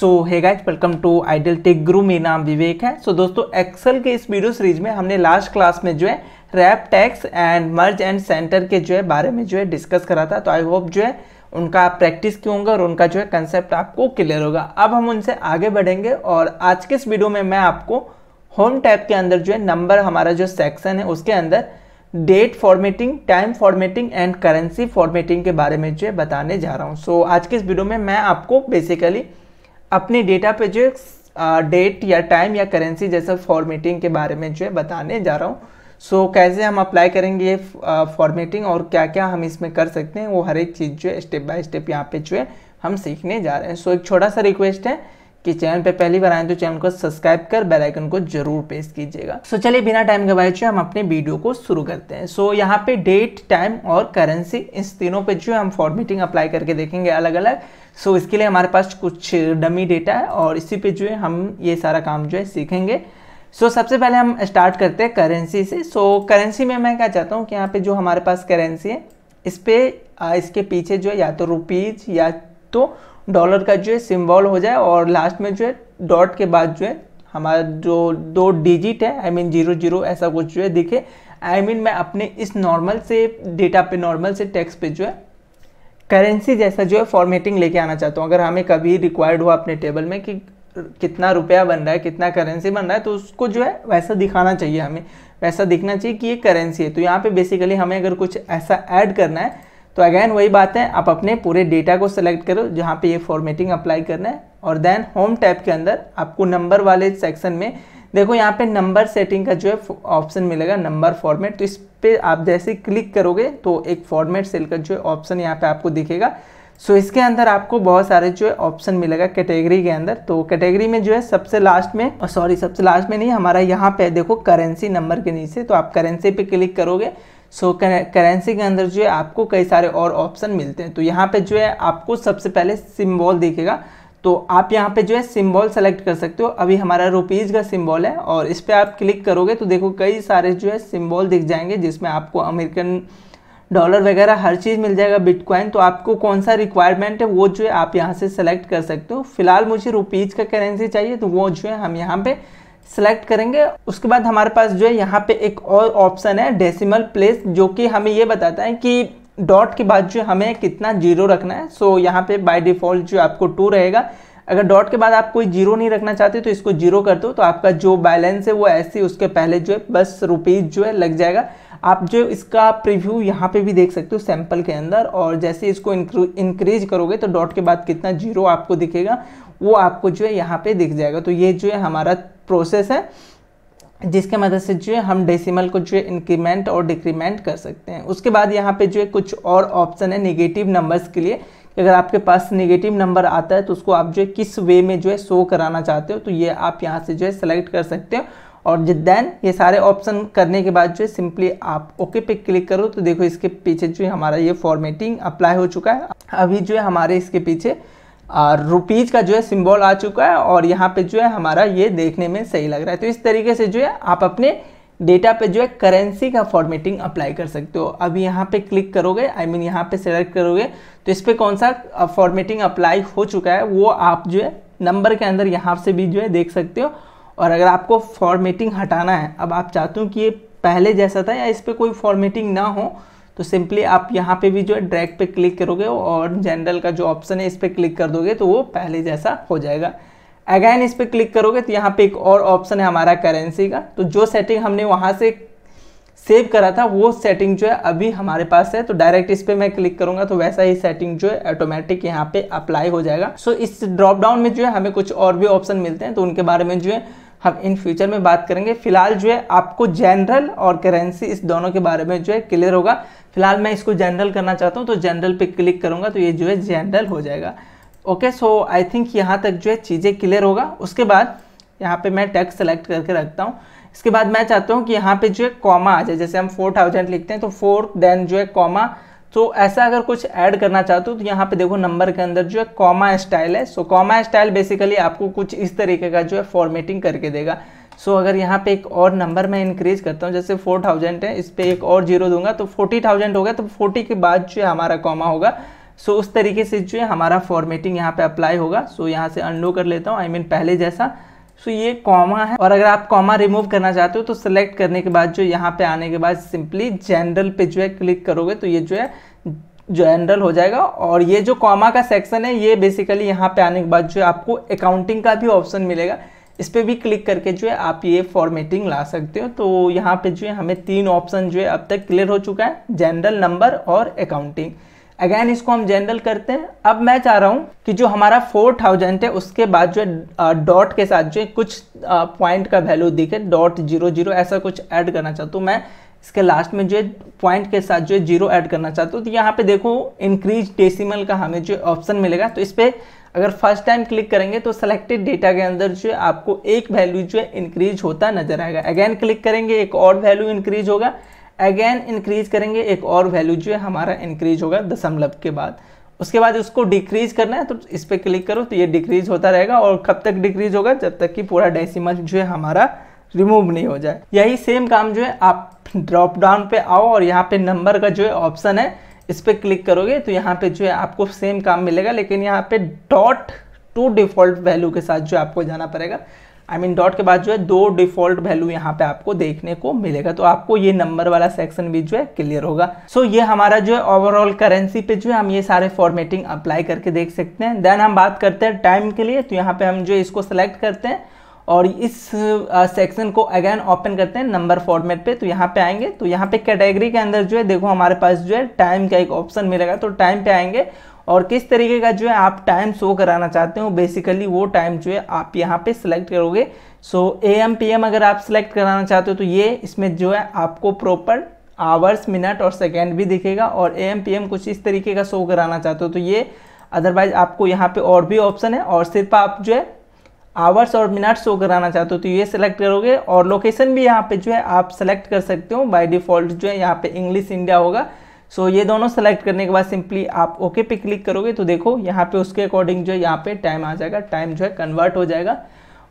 so hey guys welcome to ideal tech guru मेरा नाम विवेक है सो so, दोस्तों एक्सेल के इस वीडियो सीरीज में हमने लास्ट क्लास में जो है wrap text and merge and centre के जो है बारे में जो है डिस्कस करा था तो आई होप जो है उनका प्रैक्टिस क्यों होंगे और उनका जो है कंसेप्ट आपको क्लियर होगा अब हम उनसे आगे बढ़ेंगे और आज के इस वीडियो में मैं आपको होम टैप के अंदर जो है नंबर हमारा जो सेक्शन है उसके अंदर date formatting time formatting and currency formatting के बारे में जो है बताने जा रहा हूँ सो so, आज के इस वीडियो में मैं आपको बेसिकली अपने डेटा पे जो डेट या टाइम या करेंसी जैसा फॉर्मेटिंग के बारे में जो है बताने जा रहा हूँ सो so, कैसे हम अप्लाई करेंगे ये फॉर्मेटिंग और क्या क्या हम इसमें कर सकते हैं वो हर एक चीज़ जो है स्टेप बाय स्टेप यहाँ पे जो है हम सीखने जा रहे हैं सो so, एक छोटा सा रिक्वेस्ट है कि चैनल पे पहली बार आए तो चैनल को सब्सक्राइब कर बेल आइकन को जरूर प्रेस कीजिएगा सो so, चलिए बिना टाइम गवाए जो हम अपने वीडियो को शुरू करते हैं सो so, यहाँ पे डेट टाइम और करेंसी इस तीनों पे जो है हम फॉर्मेटिंग अप्लाई करके देखेंगे अलग अलग सो so, इसके लिए हमारे पास कुछ डमी डेटा है और इसी पे जो है हम ये सारा काम जो है सीखेंगे सो so, सबसे पहले हम स्टार्ट करते हैं करेंसी से सो so, करेंसी में मैं क्या चाहता हूँ कि यहाँ पे जो हमारे पास करेंसी है इस पर इसके पीछे जो है या तो रुपीज या तो डॉलर का जो है सिम्बॉल हो जाए और लास्ट में जो है डॉट के बाद जो है हमारा जो दो डिजिट है आई मीन जीरो जीरो ऐसा कुछ जो है दिखे आई I मीन mean, मैं अपने इस नॉर्मल से डेटा पे नॉर्मल से टैक्स पे जो है करेंसी जैसा जो है फॉर्मेटिंग लेके आना चाहता हूँ अगर हमें कभी रिक्वायर्ड हुआ अपने टेबल में कि कितना रुपया बन रहा है कितना करेंसी बन रहा है तो उसको जो है वैसा दिखाना चाहिए हमें वैसा दिखना चाहिए कि ये करेंसी है तो यहाँ पे बेसिकली हमें अगर कुछ ऐसा ऐड करना है तो अगेन वही बात है आप अपने पूरे डेटा को सेलेक्ट करो जहाँ पे ये फॉर्मेटिंग अप्लाई करना है और देन होम टैप के अंदर आपको नंबर वाले सेक्शन में देखो यहाँ पे नंबर सेटिंग का जो है ऑप्शन मिलेगा नंबर फॉर्मेट तो इस पर आप जैसे क्लिक करोगे तो एक फॉर्मेट सेल का जो है ऑप्शन यहाँ पे आपको दिखेगा सो इसके अंदर आपको बहुत सारे जो है ऑप्शन मिलेगा कैटेगरी के अंदर तो कैटेगरी में जो है सबसे लास्ट में सॉरी सबसे लास्ट में नहीं हमारा यहाँ पे देखो करेंसी नंबर के नीचे तो आप करेंसी पे क्लिक करोगे सो so, करेंसी के अंदर जो है आपको कई सारे और ऑप्शन मिलते हैं तो यहाँ पे जो है आपको सबसे पहले सिम्बॉल दिखेगा तो आप यहाँ पे जो है सिंबल सेलेक्ट कर सकते हो अभी हमारा रुपीज़ का सिंबल है और इस पर आप क्लिक करोगे तो देखो कई सारे जो है सिंबल दिख जाएंगे जिसमें आपको अमेरिकन डॉलर वगैरह हर चीज़ मिल जाएगा बिटकॉइन तो आपको कौन सा रिक्वायरमेंट है वो जो है आप यहाँ से सेलेक्ट कर सकते हो फिलहाल मुझे रुपीज़ का करेंसी चाहिए तो वो जो है हम यहाँ पर सेलेक्ट करेंगे उसके बाद हमारे पास जो है यहाँ पे एक और ऑप्शन है डेसिमल प्लेस जो कि हमें ये बताता है कि डॉट के बाद जो हमें कितना जीरो रखना है सो so, यहाँ पे बाय डिफ़ॉल्ट जो आपको टू रहेगा अगर डॉट के बाद आप कोई जीरो नहीं रखना चाहते तो इसको जीरो कर दो तो आपका जो बैलेंस है वो ऐसे उसके पहले जो है बस रुपीज़ जो है लग जाएगा आप जो इसका प्रीव्यू यहाँ पे भी देख सकते हो सैंपल के अंदर और जैसे इसको इंक्रीज करोगे तो डॉट के बाद कितना जीरो आपको दिखेगा वो आपको जो है यहाँ पे दिख जाएगा तो ये जो है हमारा प्रोसेस है जिसके मदद से जो है हम डेसिमल को जो है इंक्रीमेंट और डिक्रीमेंट कर सकते हैं उसके बाद यहाँ पे जो है कुछ और ऑप्शन है नेगेटिव नंबर्स के लिए कि अगर आपके पास नेगेटिव नंबर आता है तो उसको आप जो है किस वे में जो है शो कराना चाहते हो तो ये आप यहाँ से जो है सेलेक्ट कर सकते हो और देन ये सारे ऑप्शन करने के बाद जो है सिंपली आप ओके पे क्लिक करो तो देखो इसके पीछे जो है हमारा ये फॉर्मेटिंग अप्लाई हो चुका है अभी जो है हमारे इसके पीछे रुपीज़ का जो है सिंबल आ चुका है और यहाँ पे जो है हमारा ये देखने में सही लग रहा है तो इस तरीके से जो है आप अपने डेटा पे जो है करेंसी का फॉर्मेटिंग अप्लाई कर सकते हो अभी यहाँ पे क्लिक करोगे आई I मीन mean यहाँ पे सेलेक्ट करोगे तो इस पर कौन सा फॉर्मेटिंग अप्लाई हो चुका है वो आप जो है नंबर के अंदर यहाँ से भी जो है देख सकते हो और अगर आपको फॉर्मेटिंग हटाना है अब आप चाहते हो कि ये पहले जैसा था या इस पर कोई फॉर्मेटिंग ना हो तो सिंपली आप यहाँ पे भी जो है ड्रैग पे क्लिक करोगे और जनरल का जो ऑप्शन है इस पर क्लिक कर दोगे तो वो पहले जैसा हो जाएगा अगैन इस पर क्लिक करोगे तो यहाँ पे एक और ऑप्शन है हमारा करेंसी का तो जो सेटिंग हमने वहाँ से सेव करा था वो सेटिंग जो है अभी हमारे पास है तो डायरेक्ट इस पर मैं क्लिक करूंगा तो वैसा ही सेटिंग जो है ऑटोमेटिक यहाँ पे अप्लाई हो जाएगा सो so, इस ड्रॉप डाउन में जो है हमें कुछ और भी ऑप्शन मिलते हैं तो उनके बारे में जो है हम इन फ्यूचर में बात करेंगे फिलहाल जो है आपको जनरल और करेंसी इस दोनों के बारे में जो है क्लियर होगा फिलहाल मैं इसको जनरल करना चाहता हूँ तो जनरल पे क्लिक करूँगा तो ये जो है जनरल हो जाएगा ओके सो आई थिंक यहाँ तक जो है चीज़ें क्लियर होगा उसके बाद यहाँ पे मैं टैक्स सेलेक्ट करके रखता हूँ इसके बाद मैं चाहता हूँ कि यहाँ पे जो है कॉमा आ जाए जैसे हम फोर थाउजेंड लिखते हैं तो फोर देन जो है कॉमा तो ऐसा अगर कुछ ऐड करना चाहते हो तो यहाँ पे देखो नंबर के अंदर जो है कॉमा स्टाइल है सो कॉमा स्टाइल बेसिकली आपको कुछ इस तरीके का जो है फॉर्मेटिंग करके देगा सो अगर यहाँ पे एक और नंबर मैं इंक्रीज करता हूँ जैसे फोर थाउजेंड है इस पर एक और जीरो दूंगा तो फोर्टी थाउजेंड होगा तो फोर्टी के बाद जो है हमारा कॉमा होगा सो उस तरीके से जो है हमारा फॉर्मेटिंग यहाँ पे अप्लाई होगा सो यहाँ से अनलो कर लेता हूँ आई मीन पहले जैसा सो ये कॉमा है और अगर आप कॉमा रिमूव करना चाहते हो तो सिलेक्ट करने के बाद जो यहाँ पे आने के बाद सिंपली जनरल पे जो है क्लिक करोगे तो ये जो है जनरल हो जाएगा और ये जो कॉमा का सेक्शन है ये बेसिकली यहाँ पे आने के बाद जो है आपको अकाउंटिंग का भी ऑप्शन मिलेगा इस पर भी क्लिक करके जो है आप ये फॉर्मेटिंग ला सकते हो तो यहाँ पे जो है हमें तीन ऑप्शन जो है अब तक क्लियर हो चुका है जनरल नंबर और अकाउंटिंग अगेन इसको हम जनरल करते हैं अब मैं चाह रहा हूँ कि जो हमारा फोर थाउजेंड है उसके बाद जो है डॉट के साथ जो है कुछ पॉइंट का वैल्यू दिखे डॉट जीरो जीरो ऐसा कुछ ऐड करना चाहता हूँ मैं इसके लास्ट में जो है पॉइंट के साथ जो है जीरो ऐड करना चाहता हूँ तो यहाँ पे देखो इंक्रीज डेसिमल का हमें जो ऑप्शन मिलेगा तो इस पर अगर फर्स्ट टाइम क्लिक करेंगे तो सिलेक्टेड डेटा के अंदर जो है आपको एक वैल्यू जो है इंक्रीज होता नजर आएगा अगेन क्लिक करेंगे एक और वैल्यू इंक्रीज होगा अगेन इंक्रीज करेंगे एक और वैल्यू जो है हमारा इंक्रीज होगा दशमलव के बाद उसके बाद उसको डिक्रीज करना है तो इस पर क्लिक करो तो ये डिक्रीज होता रहेगा और कब तक डिक्रीज होगा जब तक कि पूरा डेसिमल जो है हमारा रिमूव नहीं हो जाए यही सेम काम जो है आप ड्रॉप डाउन पे आओ और यहाँ पे नंबर का जो है ऑप्शन है इस पर क्लिक करोगे तो यहाँ पे जो है आपको सेम काम मिलेगा लेकिन यहाँ पे डॉट टू डिफ़ॉल्ट वैल्यू के साथ जो आपको जाना पड़ेगा आई मीन डॉट के बाद जो है दो डिफ़ॉल्ट वैल्यू यहाँ पे आपको देखने को मिलेगा तो आपको ये नंबर वाला सेक्शन भी जो है क्लियर होगा सो so, ये हमारा जो है ओवरऑल करेंसी पे जो है हम ये सारे फॉर्मेटिंग अप्लाई करके देख सकते हैं देन हम बात करते हैं टाइम के लिए तो यहाँ पे हम जो इसको सेलेक्ट करते हैं और इस सेक्शन को अगेन ओपन करते हैं नंबर फॉर्मेट पे तो यहाँ पे आएंगे तो यहाँ पे कैटेगरी के अंदर जो है देखो हमारे पास जो है टाइम का एक ऑप्शन मिलेगा तो टाइम पे आएंगे और किस तरीके का जो है आप टाइम शो कराना चाहते हो बेसिकली वो टाइम जो है आप यहाँ पे सिलेक्ट करोगे so A M P M अगर आप सिलेक्ट कराना चाहते हो तो ये इसमें जो है आपको प्रॉपर आवर्स मिनट और सेकेंड भी दिखेगा और ए एम पी एम कुछ इस तरीके का शो कराना चाहते हो तो ये अदरवाइज आपको यहाँ पे और भी ऑप्शन है और सिर्फ आप जो है आवर्स और मिनट शो कराना चाहते हो तो ये सिलेक्ट करोगे और लोकेशन भी यहाँ पे जो है आप सेलेक्ट कर सकते हो बाय डिफ़ॉल्ट जो है यहाँ पे इंग्लिश इंडिया होगा सो so, ये दोनों सेलेक्ट करने के बाद सिंपली आप ओके पे क्लिक करोगे तो देखो यहाँ पे उसके अकॉर्डिंग जो है यहाँ पे टाइम आ जाएगा टाइम जो है कन्वर्ट हो जाएगा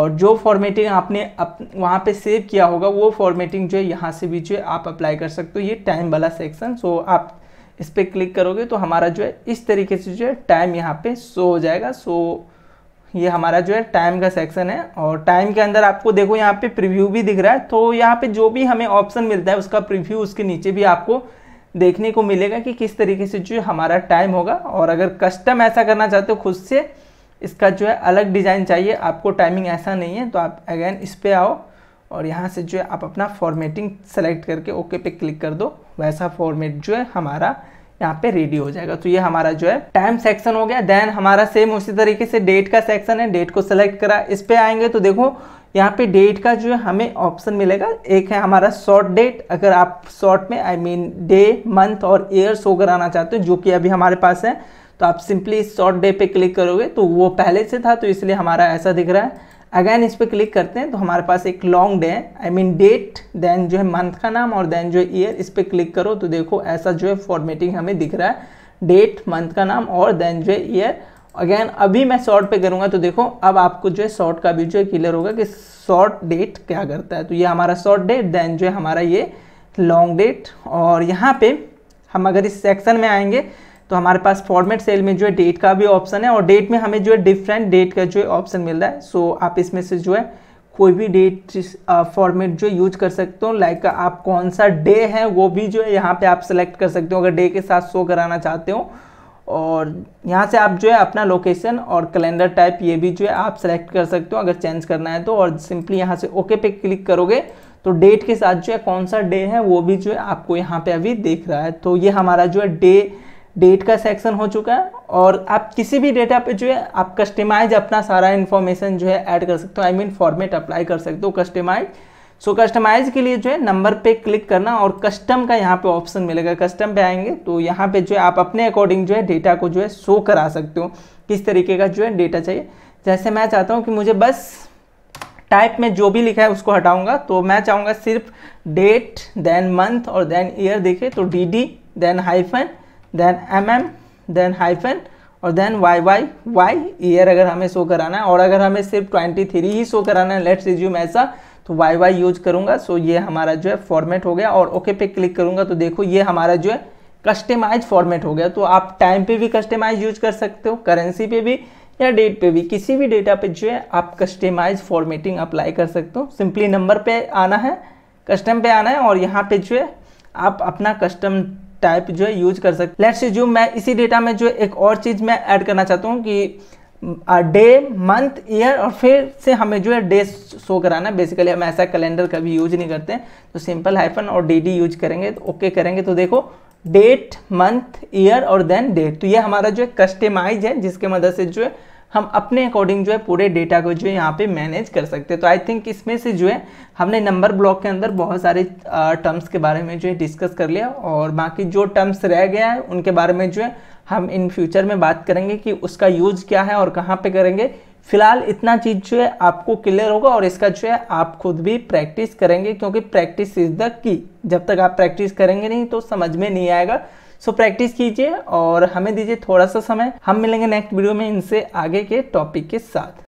और जो फॉर्मेटिंग आपने अप वहाँ पे सेव किया होगा वो फॉर्मेटिंग जो है यहाँ से भी जो है आप अप्लाई कर सकते हो ये टाइम वाला सेक्शन सो आप इस पर क्लिक करोगे तो हमारा जो है इस तरीके से जो है टाइम यहाँ पे शो हो जाएगा सो so, ये हमारा जो है टाइम का सेक्शन है और टाइम के अंदर आपको देखो यहाँ पे प्रीव्यू भी दिख रहा है तो यहाँ पे जो भी हमें ऑप्शन मिलता है उसका प्रीव्यू उसके नीचे भी आपको देखने को मिलेगा कि किस तरीके से जो हमारा टाइम होगा और अगर कस्टम ऐसा करना चाहते हो खुद से इसका जो है अलग डिज़ाइन चाहिए आपको टाइमिंग ऐसा नहीं है तो आप अगेन इस पर आओ और यहाँ से जो है आप अपना फॉर्मेटिंग सेलेक्ट करके ओके पे क्लिक कर दो वैसा फॉर्मेट जो है हमारा यहाँ पे रेडी हो जाएगा तो ये हमारा जो है टाइम सेक्शन हो गया देन हमारा सेम उसी तरीके से डेट का सेक्शन है डेट को सेलेक्ट करा इस पर आएंगे तो देखो यहाँ पे डेट का जो है हमें ऑप्शन मिलेगा एक है हमारा शॉर्ट डेट अगर आप शॉर्ट में आई मीन डे मंथ और ईयर शो कराना चाहते हो जो कि अभी हमारे पास है तो आप सिंपली शॉर्ट डे पे क्लिक करोगे तो वो पहले से था तो इसलिए हमारा ऐसा दिख रहा है अगैन इस पर क्लिक करते हैं तो हमारे पास एक लॉन्ग डे है आई मीन डेट देन जो है मंथ का नाम और देन जो है ईयर इस पर क्लिक करो तो देखो ऐसा जो है फॉर्मेटिंग हमें दिख रहा है डेट मंथ का नाम और देन जो है ईयर अगैन अभी मैं शॉर्ट पे करूँगा तो देखो अब आपको जो है शॉर्ट का भी जो है क्लियर होगा कि शॉर्ट डेट क्या करता है तो ये हमारा शॉर्ट डेट देन जो है हमारा ये लॉन्ग डेट और यहाँ पे हम अगर इस सेक्शन में आएंगे तो हमारे पास फॉर्मेट सेल में जो है डेट का भी ऑप्शन है और डेट में हमें जो है डिफरेंट डेट का जो है ऑप्शन मिल रहा है सो आप इसमें से जो है कोई भी डेट फॉर्मेट जो यूज कर सकते हो लाइक आप कौन सा डे है वो भी जो है यहाँ पे आप सेलेक्ट कर सकते हो अगर डे के साथ शो कराना चाहते हो और यहाँ से आप जो है अपना लोकेशन और कैलेंडर टाइप ये भी जो है आप सेलेक्ट कर सकते हो अगर चेंज करना है तो और सिंपली यहाँ से ओके पे क्लिक करोगे तो डेट के साथ जो है कौन सा डे है वो भी जो है आपको यहाँ पे अभी देख रहा है तो ये हमारा जो है डे डेट का सेक्शन हो चुका है और आप किसी भी डेटा पे जो है आप कस्टमाइज अपना सारा इन्फॉर्मेशन जो है ऐड कर सकते हो आई मीन फॉर्मेट अप्लाई कर सकते हो कस्टमाइज सो कस्टमाइज के लिए जो है नंबर पे क्लिक करना और कस्टम का यहाँ पे ऑप्शन मिलेगा कस्टम पे आएंगे तो यहाँ पे जो है आप अपने अकॉर्डिंग जो है डेटा को जो है शो करा सकते हो किस तरीके का जो है डेटा चाहिए जैसे मैं चाहता हूँ कि मुझे बस टाइप में जो भी लिखा है उसको हटाऊंगा तो मैं चाहूँगा सिर्फ डेट देन मंथ और देन ईयर देखे तो D D then hyphen then M M then hyphen और then Y Y Y year अगर हमें शो कराना है और अगर हमें सिर्फ ट्वेंटी थ्री ही शो कराना है लेट्स रिज्यूम ऐसा तो वाई वाई यूज करूंगा सो ये हमारा जो है फॉर्मेट हो गया और ओके पे क्लिक करूंगा तो देखो ये हमारा जो है कस्टमाइज फॉर्मेट हो गया तो आप टाइम पे भी कस्टमाइज यूज कर सकते हो करेंसी पे भी या डेट पे भी किसी भी डेटा पे जो है आप कस्टमाइज फॉर्मेटिंग अप्लाई कर सकते हो सिंपली नंबर पे आना है कस्टम पे आना है और यहाँ पे जो है आप अपना कस्टम टाइप जो है यूज कर सकते लेट्स जो मैं इसी डेटा में जो एक और चीज़ मैं ऐड करना चाहता हूँ कि डे मंथ ईयर और फिर से हमें जो है डे शो कराना बेसिकली हम ऐसा कैलेंडर कभी यूज नहीं करते तो सिंपल हाइफन और डी डी यूज करेंगे तो ओके okay करेंगे तो देखो डेट मंथ ईयर और देन डेट तो ये हमारा जो है कस्टमाइज है जिसके मदद से जो है हम अपने अकॉर्डिंग जो है पूरे डेटा को जो है यहाँ पे मैनेज कर सकते हैं तो आई थिंक इसमें से जो है हमने नंबर ब्लॉक के अंदर बहुत सारे टर्म्स के बारे में जो है डिस्कस कर लिया और बाकी जो टर्म्स रह गया है उनके बारे में जो है हम इन फ्यूचर में बात करेंगे कि उसका यूज़ क्या है और कहाँ पर करेंगे फिलहाल इतना चीज़ जो है आपको क्लियर होगा और इसका जो है आप खुद भी प्रैक्टिस करेंगे क्योंकि प्रैक्टिस इज द की जब तक आप प्रैक्टिस करेंगे नहीं तो समझ में नहीं आएगा सो प्रैक्टिस कीजिए और हमें दीजिए थोड़ा सा समय हम मिलेंगे नेक्स्ट वीडियो में इनसे आगे के टॉपिक के साथ